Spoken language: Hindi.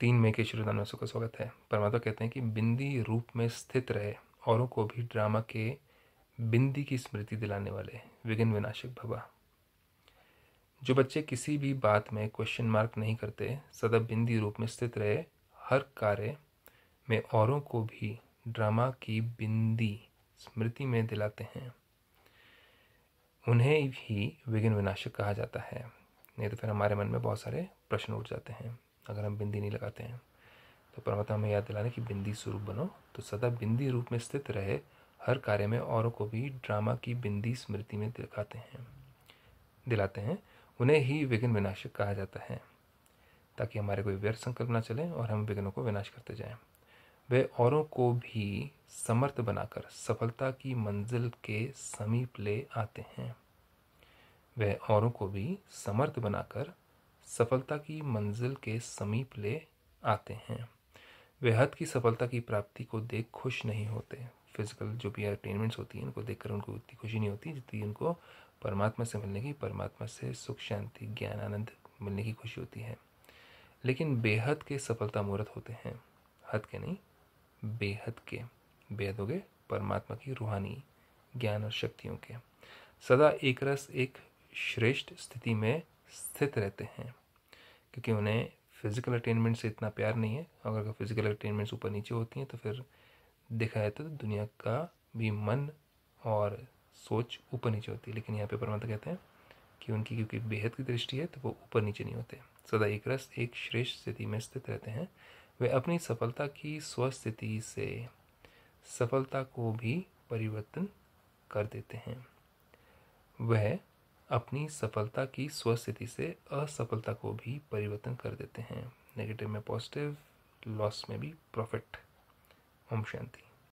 तीन मई के शुरू में सबका स्वागत है परमात्मा कहते हैं कि बिंदी रूप में स्थित रहे औरों को भी ड्रामा के बिंदी की स्मृति दिलाने वाले विघ्न विनाशक भवा जो बच्चे किसी भी बात में क्वेश्चन मार्क नहीं करते सदा बिंदी रूप में स्थित रहे हर कार्य में औरों को भी ड्रामा की बिंदी स्मृति में दिलाते हैं उन्हें भी विघ्न विनाशक कहा जाता है नहीं तो फिर हमारे मन में बहुत सारे प्रश्न उठ जाते हैं अगर हम बिंदी नहीं लगाते हैं तो परमात्मा हमें याद दिलाने कि बिंदी स्वरूप बनो तो सदा बिंदी रूप में स्थित रहे हर कार्य में औरों को भी ड्रामा की बिंदी स्मृति में दिखाते हैं दिलाते हैं उन्हें ही विघ्न विनाशक कहा जाता है ताकि हमारे कोई व्यर्थ संकल्प ना चले और हम विघ्नों को विनाश करते जाएं वे औरों को भी समर्थ बनाकर सफलता की मंजिल के समीप ले आते हैं वह औरों को भी समर्थ बनाकर सफलता की मंजिल के समीप ले आते हैं वे हद की सफलता की प्राप्ति को देख खुश नहीं होते फिजिकल जो भी एंटरटेनमेंट्स होती हैं उनको देखकर उनको उतनी खुशी नहीं होती जितनी उनको परमात्मा से मिलने की परमात्मा से सुख शांति ज्ञान आनंद मिलने की खुशी होती है लेकिन बेहद के सफलता मुहूर्त होते हैं हद के नहीं बेहद के बेहद हो गए परमात्मा की रूहानी ज्ञान और शक्तियों के सदा एक रस एक श्रेष्ठ स्थिति में स्थित रहते हैं क्योंकि उन्हें फिज़िकल अटेनमेंट से इतना प्यार नहीं है अगर फिज़िकल अटेनमेंट्स ऊपर नीचे होती हैं तो फिर देखा जाए तो दुनिया का भी मन और सोच ऊपर नीचे होती है लेकिन यहाँ पे परमात्मा कहते हैं कि उनकी क्योंकि बेहद की दृष्टि है तो वो ऊपर नीचे नहीं होते सदा एक रस एक श्रेष्ठ स्थिति में स्थित रहते हैं वे अपनी सफलता की स्वस्थिति से सफलता को भी परिवर्तन कर देते हैं वह अपनी सफलता की स्वस्थिति से असफलता को भी परिवर्तन कर देते हैं नेगेटिव में पॉजिटिव लॉस में भी प्रॉफिट ओम शांति